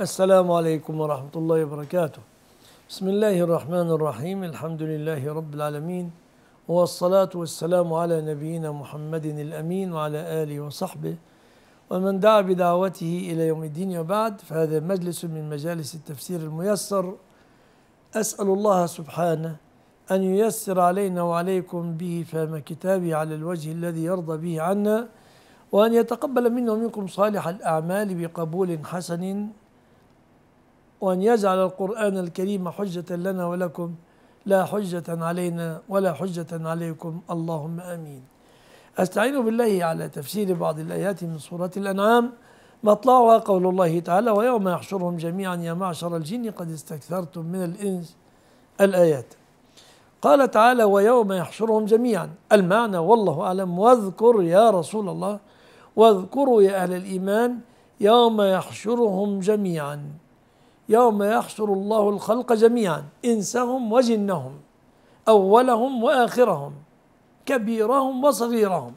السلام عليكم ورحمة الله وبركاته بسم الله الرحمن الرحيم الحمد لله رب العالمين والصلاة والسلام على نبينا محمد الأمين وعلى آله وصحبه ومن دعا بدعوته إلى يوم الدين وبعد فهذا مجلس من مجالس التفسير الميسر أسأل الله سبحانه أن ييسر علينا وعليكم به فهم كتابه على الوجه الذي يرضى به عنا وأن يتقبل منا ومنكم صالح الأعمال بقبول حسن وأن يجعل القرآن الكريم حجة لنا ولكم لا حجة علينا ولا حجة عليكم اللهم آمين أستعين بالله على تفسير بعض الآيات من سورة الأنعام مطلعها قول الله تعالى ويوم يحشرهم جميعا يا معشر الجن قد استكثرتم من الإنس الآيات قال تعالى ويوم يحشرهم جميعا المعنى والله أعلم واذكر يا رسول الله واذكروا يا أهل الإيمان يوم يحشرهم جميعا يوم يحشر الله الخلق جميعا انسهم وجنهم اولهم واخرهم كبيرهم وصغيرهم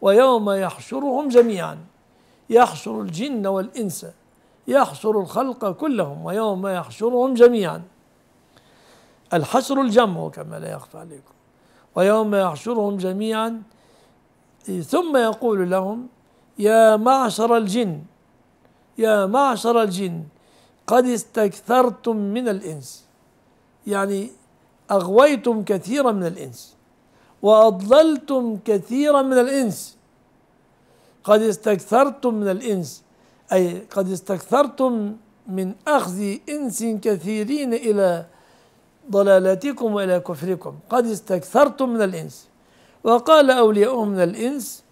ويوم يحشرهم جميعا يحشر الجن والانس يحشر الخلق كلهم ويوم يحشرهم جميعا الحشر الجمع كما لا يخفى عليكم ويوم يحشرهم جميعا ثم يقول لهم يا معشر الجن يا معشر الجن قد استكثرتم من الإنس يعني أغويتم كثيرا من الإنس وأضللتم كثيرا من الإنس قد استكثرتم من الإنس أي قد استكثرتم من أخذ إنس كثيرين إلى ضلالاتكم وإلى كفركم قد استكثرتم من الإنس وقال أولياؤهم من الإنس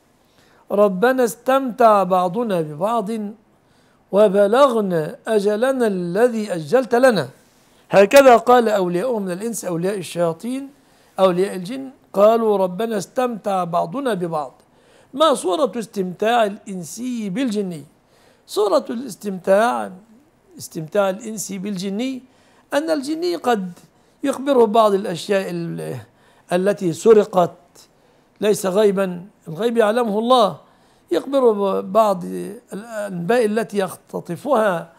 ربنا استمتع بعضنا ببعض وبلغنا أجلنا الذي أجلت لنا هكذا قال أولياء من الإنس أولياء الشياطين أولياء الجن قالوا ربنا استمتع بعضنا ببعض ما صورة استمتاع الإنسي بالجني صورة الاستمتاع استمتاع الإنسي بالجني أن الجني قد يخبره بعض الأشياء التي سرقت ليس غيبا الغيب يعلمه الله يخبر بعض الأنباء التي يختطفها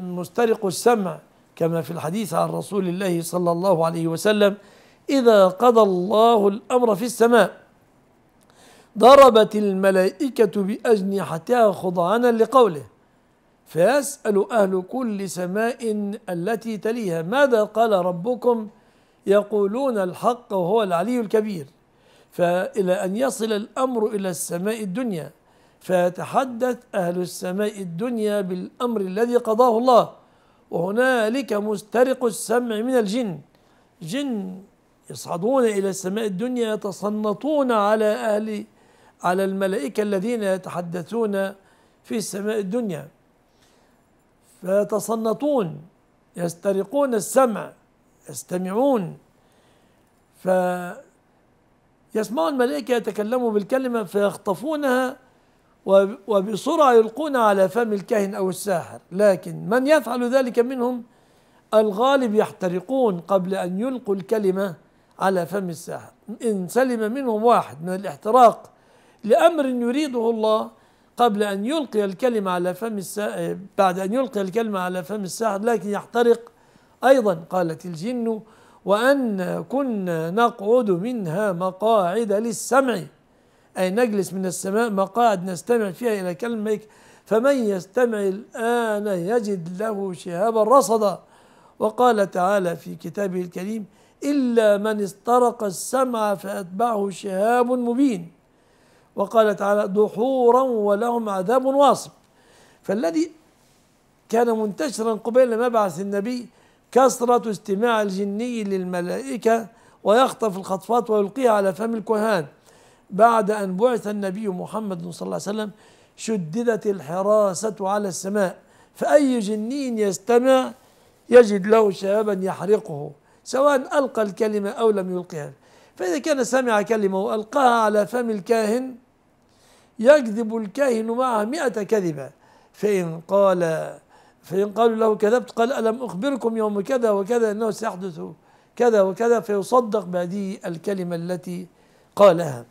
مسترق السمع كما في الحديث عن رسول الله صلى الله عليه وسلم إذا قضى الله الأمر في السماء ضربت الملائكة بأجنحتها خضعانا لقوله فيسأل أهل كل سماء التي تليها ماذا قال ربكم يقولون الحق وهو العلي الكبير فإلى أن يصل الأمر إلى السماء الدنيا فيتحدث أهل السماء الدنيا بالأمر الذي قضاه الله وهنالك مسترق السمع من الجن جن يصعدون إلى السماء الدنيا يتصنطون على أهل على الملائكة الذين يتحدثون في السماء الدنيا فيتصنطون يسترقون السمع يستمعون ف يسمع الملائكة يتكلموا بالكلمة فيخطفونها وبسرعة يلقون على فم الكاهن أو الساحر لكن من يفعل ذلك منهم الغالب يحترقون قبل أن يلقوا الكلمة على فم الساحر إن سلم منهم واحد من الاحتراق لأمر يريده الله قبل أن يلقي الكلمة على فم الساحر بعد أن يلقي الكلمة على فم الساحر لكن يحترق أيضا قالت الجن وأن كنا نقعد منها مقاعد للسمع أي نجلس من السماء مقاعد نستمع فيها إلى كلمك فمن يستمع الآن يجد له شهابا رصدا وقال تعالى في كتابه الكريم إلا من استرق السمع فأتبعه شهاب مبين وقال تعالى دحورا ولهم عذاب واصب فالذي كان منتشرا قبيل مبعث النبي كثرة استماع الجني للملائكة ويخطف الخطفات ويلقيها على فم الكهان بعد أن بعث النبي محمد صلى الله عليه وسلم شددت الحراسة على السماء فأي جني يستمع يجد له شهابا يحرقه سواء ألقى الكلمة أو لم يلقها فإذا كان سمع كلمة وألقاها على فم الكاهن يكذب الكاهن معها مئة كذبة فإن قال فإن قالوا له كذبت قال ألم أخبركم يوم كذا وكذا أنه سيحدث كذا وكذا فيصدق بهذه الكلمة التي قالها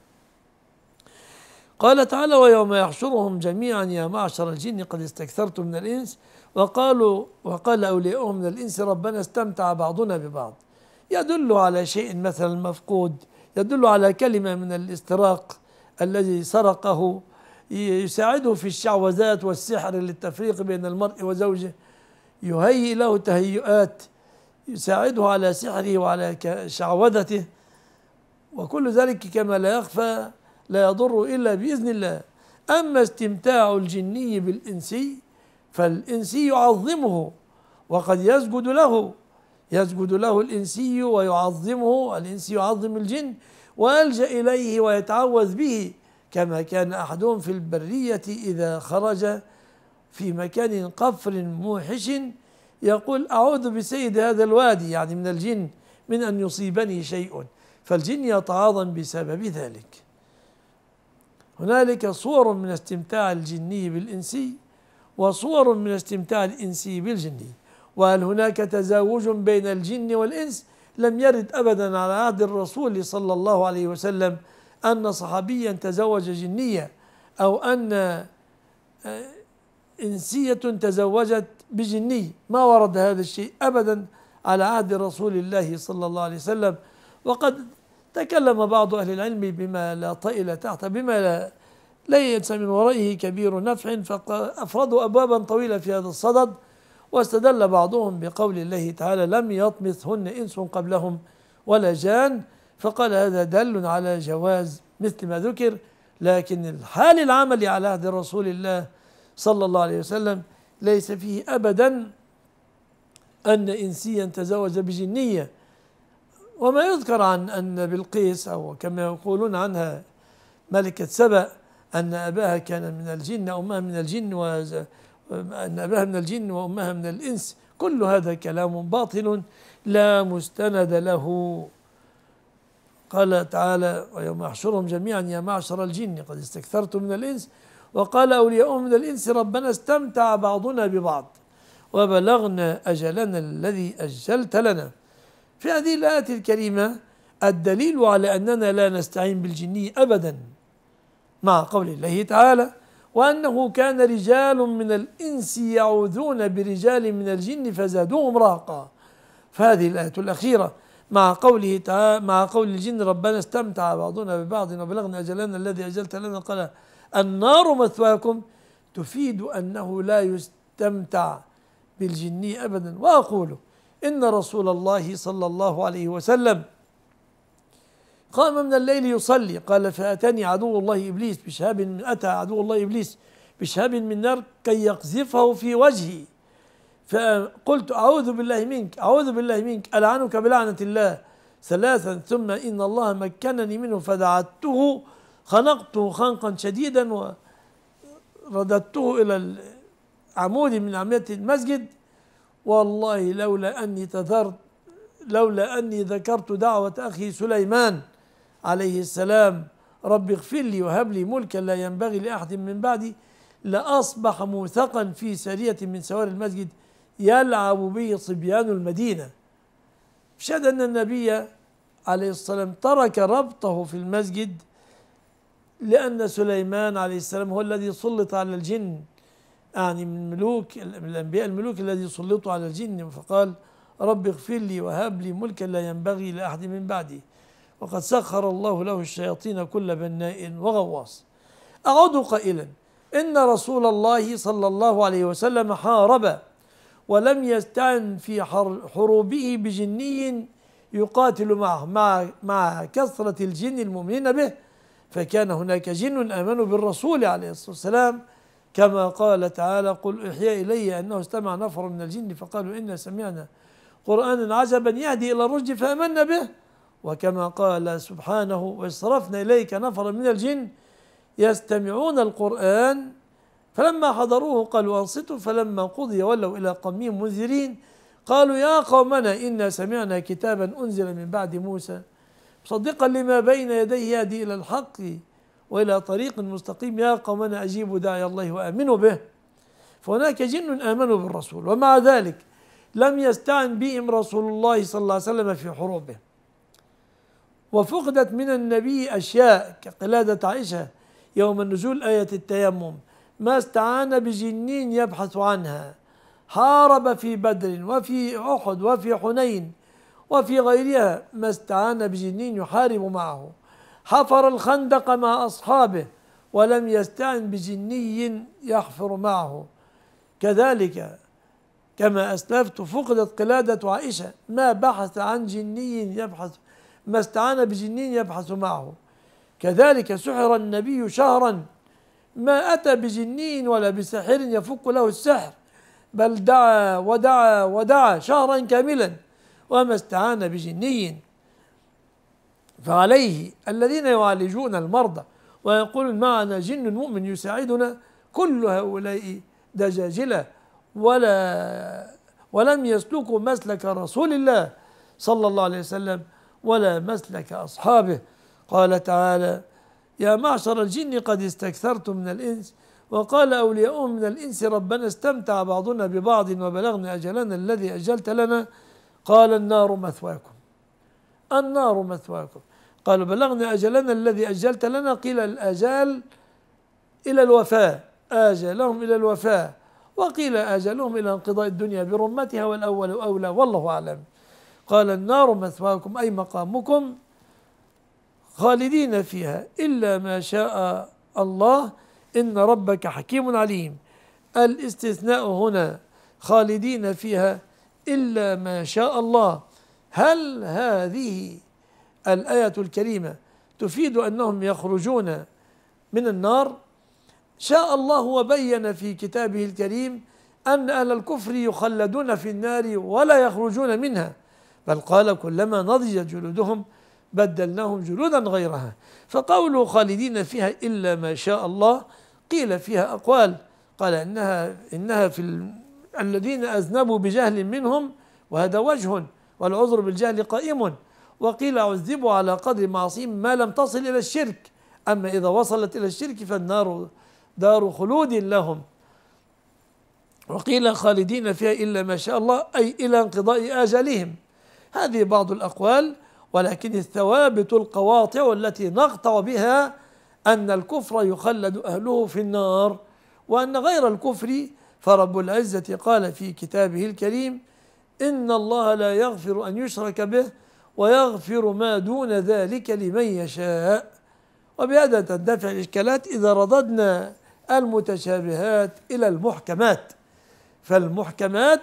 قال تعالى ويوم يحشرهم جميعا يا معشر الجن قد استكثرتم من الإنس وقالوا وقال أولياؤهم من الإنس ربنا استمتع بعضنا ببعض يدل على شيء مثلا مفقود يدل على كلمة من الاستراق الذي سرقه يساعده في الشعوذات والسحر للتفريق بين المرء وزوجه يهيئ له تهيئات يساعده على سحره وعلى شعوذته وكل ذلك كما لا يخفى لا يضر إلا بإذن الله أما استمتاع الجني بالإنسي فالإنسي يعظمه وقد يسجد له يسجد له الإنسي ويعظمه الإنسي يعظم الجن ويلجأ إليه ويتعوذ به كما كان أحدهم في البرية إذا خرج في مكان قفر موحش يقول أعوذ بسيد هذا الوادي يعني من الجن من أن يصيبني شيء فالجن يتعاظم بسبب ذلك هنالك صور من استمتاع الجني بالإنسي وصور من استمتاع الإنسي بالجني وهل هناك تزاوج بين الجن والإنس لم يرد أبدا على عهد الرسول صلى الله عليه وسلم أن صحابيا تزوج جنية أو أن آه، إنسية تزوجت بجني ما ورد هذا الشيء أبدا على عهد رسول الله صلى الله عليه وسلم وقد تكلم بعض أهل العلم بما لا طائل تحت بما لا ليس من ورائه كبير نفع فأفردوا أبوابا طويلة في هذا الصدد واستدل بعضهم بقول الله تعالى لم يطمثهن إنس قبلهم ولا جان فقال هذا دل على جواز مثل ما ذكر لكن الحال العملي على عهد رسول الله صلى الله عليه وسلم ليس فيه أبدا أن إنسيا تزوج بجنية وما يذكر عن أن بلقيس أو كما يقولون عنها ملكة سبأ أن أباها كان من الجن أمها من الجن و أن أباها من الجن وأمها من الإنس كل هذا كلام باطل لا مستند له قال تعالى ويوم احشرهم جميعا يا معشر الجن قد استكثرتم من الإنس وقال أولياؤهم من الإنس ربنا استمتع بعضنا ببعض وبلغنا أجلنا الذي أجلت لنا في هذه الآية الكريمة الدليل على أننا لا نستعين بالجني أبدا مع قول الله تعالى وأنه كان رجال من الإنس يعوذون برجال من الجن فزادوهم رهقا فهذه الآية الأخيرة مع قوله تعالى مع قول الجن ربنا استمتع بعضنا ببعض وبلغنا أجلنا الذي أجلت لنا قال النار مثواكم تفيد أنه لا يستمتع بالجني أبدا وأقول إن رسول الله صلى الله عليه وسلم قام من الليل يصلي قال فأتاني عدو الله إبليس بشهاب من أتى عدو الله إبليس بشهاب من نار كي يقذفه في وجهي فقلت أعوذ بالله منك أعوذ بالله منك ألعنك بلعنة الله ثلاثا ثم إن الله مكنني منه فدعته خنقته خنقا شديدا ورددته إلى عمود من عمية المسجد والله لولا أني تذرت لولا أني ذكرت دعوة أخي سليمان عليه السلام رب اغفر لي وهب لي ملكا لا ينبغي لأحد من بعدي لأصبح موثقا في سرية من سوار المسجد يلعب به صبيان المدينة شهد أن النبي عليه الصلاة والسلام ترك ربطه في المسجد لأن سليمان عليه السلام هو الذي سلط على الجن يعني من ملوك الأنبياء الملوك الذي سلطوا على الجن فقال رب اغفر لي وهب لي ملكا لا ينبغي لأحد من بعدي وقد سخر الله له الشياطين كل بناء وغواص أعود قائلا إن رسول الله صلى الله عليه وسلم حارب ولم يستعن في حروبه بجني يقاتل معه مع, مع كثرة الجن المؤمنين به فكان هناك جن آمنوا بالرسول عليه الصلاة والسلام كما قال تعالى قل أحيى إلي أنه استمع نفر من الجن فقالوا إنا سمعنا قرآنا عجبا يهدي إلى الرشد فآمنا به وكما قال سبحانه واصرفنا إليك نفرا من الجن يستمعون القرآن فلما حضروه قالوا أنصتوا فلما قضي ولوا إلى قومهم منذرين قالوا يا قومنا إنا سمعنا كتابا أنزل من بعد موسى مصدقا لما بين يديه يهدي إلى الحق وإلى طريق مستقيم يا قومنا أجيبوا داعي الله وآمنوا به فهناك جن آمنوا بالرسول ومع ذلك لم يستعن بهم رسول الله صلى الله عليه وسلم في حروبه وفقدت من النبي أشياء كقلادة عائشة يوم نزول آية التيمم ما استعان بجنين يبحث عنها حارب في بدر وفي أحد وفي حنين وفي غيرها ما استعان بجنين يحارب معه حفر الخندق مع أصحابه ولم يستعن بجني يحفر معه كذلك كما أسلفت فقدت قلادة عائشة ما بحث عن جني يبحث ما استعان بجنين يبحث معه كذلك سحر النبي شهرا ما أتى بجنين ولا بساحر يفك له السحر بل دعا ودعا ودعا شهرا كاملا وما استعان بجني فعليه الذين يعالجون المرضى ويقولون معنا جن مؤمن يساعدنا كل هؤلاء دجاجلة ولا ولم يسلكوا مسلك رسول الله صلى الله عليه وسلم ولا مسلك أصحابه قال تعالى يا معشر الجن قد استكثرتم من الإنس وقال أولياؤهم من الإنس ربنا استمتع بعضنا ببعض وبلغنا أجلنا الذي أجلت لنا قال النار مثواكم النار مثواكم قالوا بلغنا أجلنا الذي أجلت لنا قيل الأجال إلى الوفاة آجلهم إلى الوفاة وقيل آجلهم إلى انقضاء الدنيا برمتها والأول أولى والله أعلم قال النار مثواكم أي مقامكم خالدين فيها إلا ما شاء الله إن ربك حكيم عليم الاستثناء هنا خالدين فيها إلا ما شاء الله هل هذه الآية الكريمة تفيد أنهم يخرجون من النار شاء الله وبين في كتابه الكريم أن أهل الكفر يخلدون في النار ولا يخرجون منها بل قال كلما نضجت جلودهم بدلناهم جلودا غيرها فقولوا خالدين فيها إلا ما شاء الله قيل فيها أقوال قال إنها إنها في الذين أذنبوا بجهل منهم وهذا وجه والعذر بالجهل قائم وقيل عذبوا على قدر معصيهم ما لم تصل إلى الشرك أما إذا وصلت إلى الشرك فالنار دار خلود لهم وقيل خالدين فيها إلا ما شاء الله أي إلى انقضاء آجلهم هذه بعض الأقوال ولكن الثوابت القواطع التي نقطع بها أن الكفر يخلد أهله في النار وأن غير الكفر فرب العزة قال في كتابه الكريم إن الله لا يغفر أن يشرك به ويغفر ما دون ذلك لمن يشاء وبهذا تندفع الإشكالات إذا رددنا المتشابهات إلى المحكمات فالمحكمات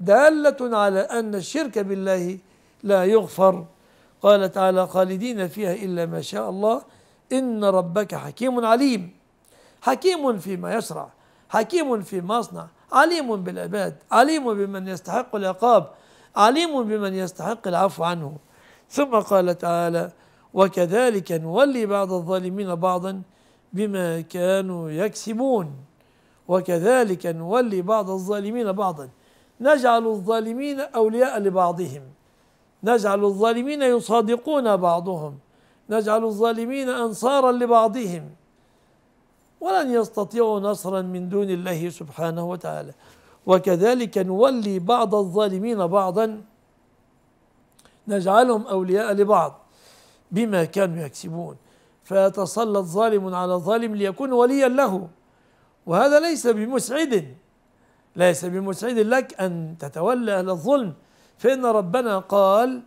دالة على أن الشرك بالله لا يغفر قال تعالى خالدين فيها إلا ما شاء الله إن ربك حكيم عليم حكيم فيما يشرع حكيم فيما يصنع عليم بالعباد عليم بمن يستحق العقاب عليم بمن يستحق العفو عنه ثم قال تعالى وكذلك نولي بعض الظالمين بعضا بما كانوا يكسبون وكذلك نولي بعض الظالمين بعضا نجعل الظالمين أولياء لبعضهم نجعل الظالمين يصادقون بعضهم نجعل الظالمين أنصارا لبعضهم ولن يستطيعوا نصرا من دون الله سبحانه وتعالى وكذلك نولي بعض الظالمين بعضا نجعلهم أولياء لبعض بما كانوا يكسبون فيتسلط ظالم على ظالم ليكون وليا له وهذا ليس بمسعد ليس بمسعد لك أن تتولى أهل الظلم فإن ربنا قال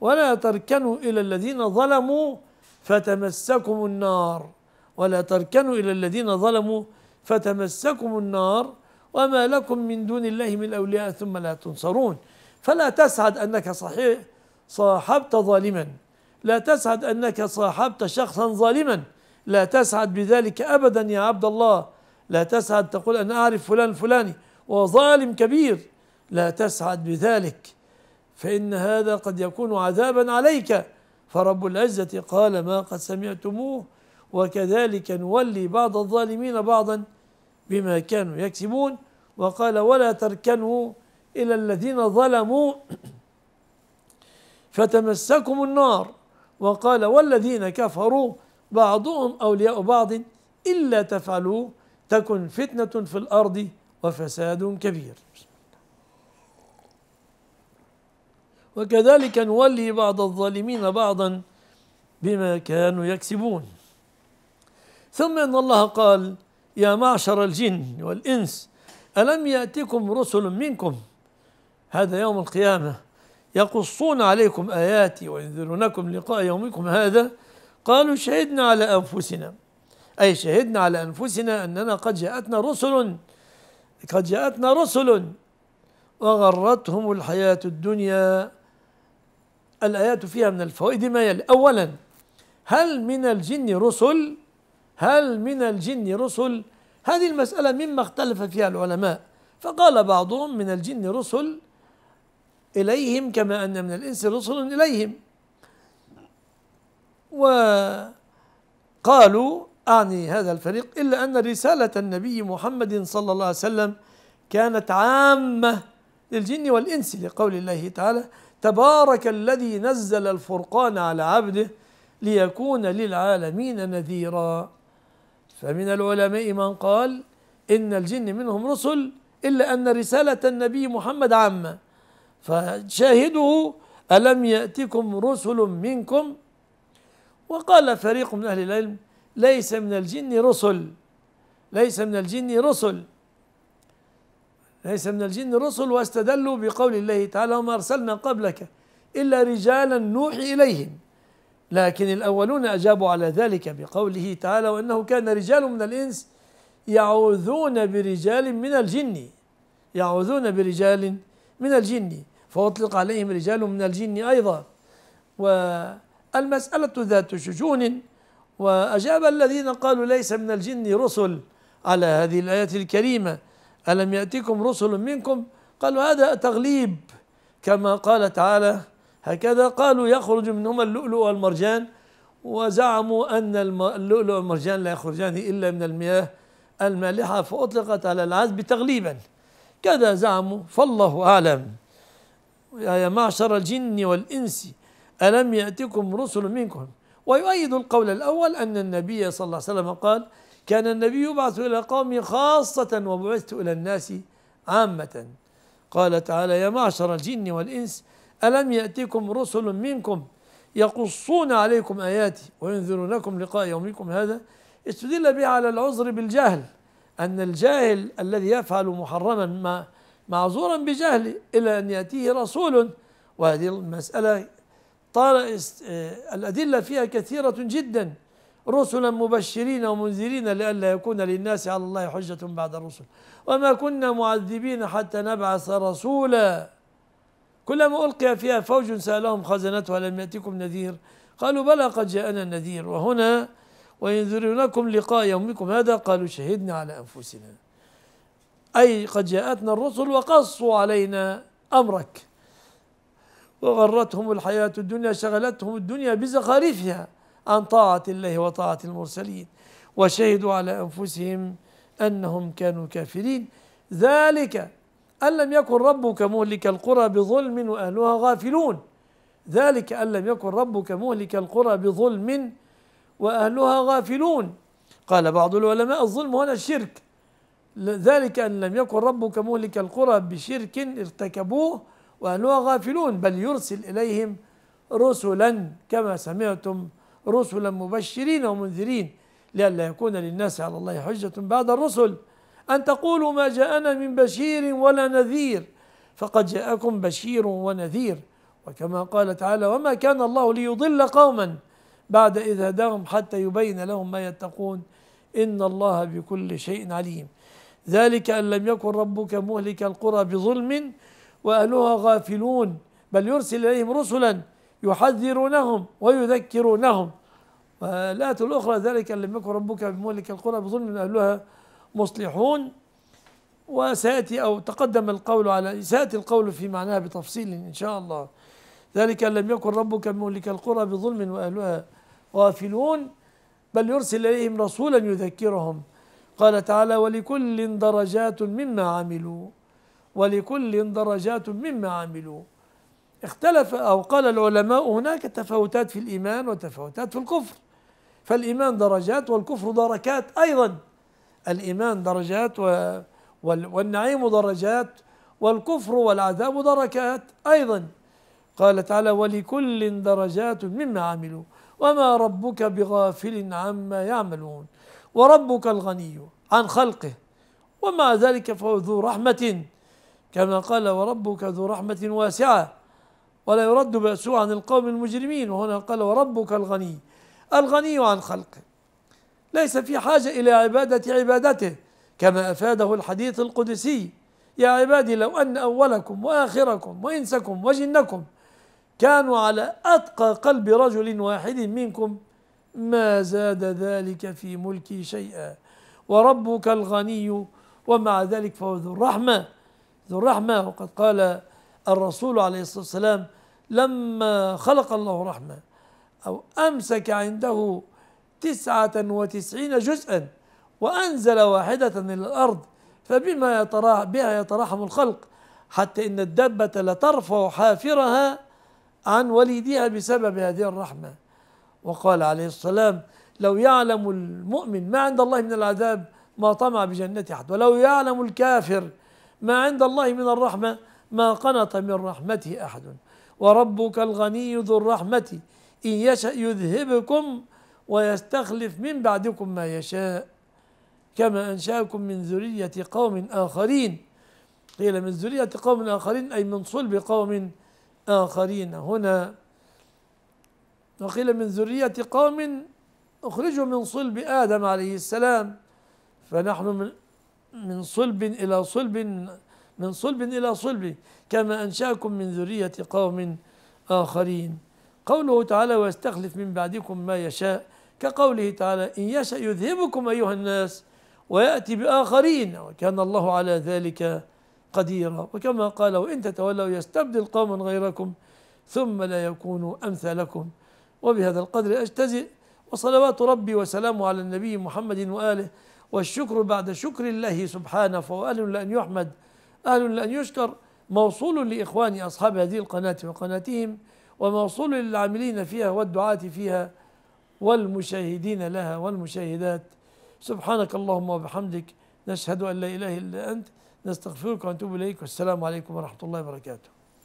ولا تركنوا إلى الذين ظلموا فتمسكم النار ولا تركنوا إلى الذين ظلموا فتمسكم النار وما لكم من دون الله من أولياء ثم لا تنصرون فلا تسعد أنك صحيح صاحبت ظالما لا تسعد أنك صاحبت شخصا ظالما لا تسعد بذلك أبدا يا عبد الله لا تسعد تقول أنا أعرف فلان فلاني وظالم كبير لا تسعد بذلك فإن هذا قد يكون عذابا عليك فرب العزة قال ما قد سمعتموه وكذلك نولي بعض الظالمين بعضا بما كانوا يكسبون وقال ولا تركنوا إلى الذين ظلموا فتمسكم النار وقال والذين كفروا بعضهم أولياء بعض إلا تفعلوا تكن فتنة في الأرض وفساد كبير وكذلك نولي بعض الظالمين بعضا بما كانوا يكسبون ثم ان الله قال يا معشر الجن والانس الم ياتكم رسل منكم هذا يوم القيامه يقصون عليكم اياتي وينذرونكم لقاء يومكم هذا قالوا شهدنا على انفسنا اي شهدنا على انفسنا اننا قد جاءتنا رسل قد جاءتنا رسل وغرتهم الحياه الدنيا الآيات فيها من الفوائد ما يلي أولا هل من الجن رسل هل من الجن رسل هذه المسألة مما اختلف فيها العلماء فقال بعضهم من الجن رسل إليهم كما أن من الإنس رسل إليهم وقالوا أعني هذا الفريق إلا أن رسالة النبي محمد صلى الله عليه وسلم كانت عامة للجن والإنس لقول الله تعالى تبارك الذي نزل الفرقان على عبده ليكون للعالمين نذيرا فمن العلماء من قال إن الجن منهم رسل إلا أن رسالة النبي محمد عامة فشاهده ألم يأتكم رسل منكم وقال فريق من أهل العلم ليس من الجن رسل ليس من الجن رسل ليس من الجن رسل واستدلوا بقول الله تعالى وما أرسلنا قبلك إلا رجالا نوحي إليهم لكن الأولون أجابوا على ذلك بقوله تعالى وأنه كان رجال من الإنس يعوذون برجال من الجن يعوذون برجال من الجن فأطلق عليهم رجال من الجن أيضا والمسألة ذات شجون وأجاب الذين قالوا ليس من الجن رسل على هذه الآية الكريمة ألم يأتكم رسل منكم قالوا هذا تغليب كما قال تعالى هكذا قالوا يخرج منهما اللؤلؤ والمرجان وزعموا أن اللؤلؤ والمرجان لا يخرجان إلا من المياه المالحة فأطلقت على العذب تغليبا كذا زعموا فالله أعلم يا معشر الجن والإنس ألم يأتكم رسل منكم ويؤيد القول الأول أن النبي صلى الله عليه وسلم قال كان النبي يبعث إلى قومه خاصة وبعثت إلى الناس عامة قال تعالى يا معشر الجن والإنس ألم يأتكم رسل منكم يقصون عليكم آياتي وينذرونكم لقاء يومكم هذا استدل به على العذر بالجهل أن الجاهل الذي يفعل محرما ما معذورا بجهله إلى أن يأتيه رسول وهذه المسألة طال آه، الأدلة فيها كثيرة جدا رسلا مبشرين ومنذرين لئلا يكون للناس على الله حجة بعد الرسل وما كنا معذبين حتى نبعث رسولا كلما ألقي فيها فوج سألهم خزنتها لم يأتكم نذير قالوا بلى قد جاءنا النذير وهنا وينذرونكم لقاء يومكم هذا قالوا شهدنا على أنفسنا أي قد جاءتنا الرسل وقصوا علينا أمرك وغرتهم الحياة الدنيا شغلتهم الدنيا بزخارفها عن طاعة الله وطاعة المرسلين وشهدوا على أنفسهم أنهم كانوا كافرين ذلك أن لم يكن ربك مهلك القرى بظلم وأهلها غافلون ذلك أن لم يكن ربك مهلك القرى بظلم وأهلها غافلون قال بعض العلماء الظلم هنا الشرك ذلك أن لم يكن ربك مهلك القرى بشرك ارتكبوه وأهلها غافلون بل يرسل إليهم رسلا كما سمعتم رسلا مبشرين ومنذرين لئلا يكون للناس على الله حجة بعد الرسل أن تقولوا ما جاءنا من بشير ولا نذير فقد جاءكم بشير ونذير وكما قال تعالى وما كان الله ليضل قوما بعد إذ هداهم حتى يبين لهم ما يتقون إن الله بكل شيء عليم ذلك أن لم يكن ربك مهلك القرى بظلم وأهلها غافلون بل يرسل إليهم رسلاً يحذرونهم ويذكرونهم والآية الأخرى ذلك لم يكن ربك بمهلك القرى بظلم أهلها مصلحون وسيأتي أو تقدم القول على سيأتي القول في معناها بتفصيل إن شاء الله ذلك لم يكن ربك بمهلك القرى بظلم وأهلها غافلون بل يرسل إليهم رسولا يذكرهم قال تعالى ولكل درجات مما عملوا ولكل درجات مما عملوا اختلف أو قال العلماء هناك تفاوتات في الإيمان وتفاوتات في الكفر فالإيمان درجات والكفر دركات أيضا الإيمان درجات والنعيم درجات والكفر والعذاب دركات أيضا قال تعالى ولكل درجات مما عملوا وما ربك بغافل عما يعملون وربك الغني عن خلقه ومع ذلك فهو ذو رحمة كما قال وربك ذو رحمة واسعة ولا يرد بأسه عن القوم المجرمين وهنا قال وربك الغني الغني عن خلقه ليس في حاجة إلى عبادة عبادته كما أفاده الحديث القدسي يا عبادي لو أن أولكم وآخركم وإنسكم وجنكم كانوا على أتقى قلب رجل واحد منكم ما زاد ذلك في ملكي شيئا وربك الغني ومع ذلك فهو ذو الرحمة ذو الرحمة وقد قال الرسول عليه الصلاة والسلام لما خلق الله رحمة أو أمسك عنده تسعة وتسعين جزءا وأنزل واحدة إلى الأرض فبما يتراح بها يتراحم الخلق حتى إن الدابة لترفع حافرها عن وليدها بسبب هذه الرحمة وقال عليه السلام لو يعلم المؤمن ما عند الله من العذاب ما طمع بجنة أحد ولو يعلم الكافر ما عند الله من الرحمة ما قنط من رحمته أحد وربك الغني ذو الرحمة إن يشأ يذهبكم ويستخلف من بعدكم ما يشاء كما أنشأكم من ذرية قوم آخرين قيل من ذرية قوم آخرين أي من صلب قوم آخرين هنا وقيل من ذرية قوم أخرجوا من صلب آدم عليه السلام فنحن من من صلب إلى صلب من صلب إلى صلب كما أنشأكم من ذرية قوم آخرين قوله تعالى ويستخلف من بعدكم ما يشاء كقوله تعالى إن يشاء يذهبكم أيها الناس ويأتي بآخرين وكان الله على ذلك قديرا وكما قال وإن تتولوا يستبدل قوما غيركم ثم لا يكونوا أمثالكم وبهذا القدر أجتزئ وصلوات ربي وسلامه على النبي محمد وآله والشكر بعد شكر الله سبحانه فهو أهل لأن يحمد أهل لأن يشكر موصول لإخواني أصحاب هذه القناة وقناتهم وموصول للعاملين فيها والدعاة فيها والمشاهدين لها والمشاهدات سبحانك اللهم وبحمدك نشهد أن لا إله إلا أنت نستغفرك ونتوب إليك والسلام عليكم ورحمة الله وبركاته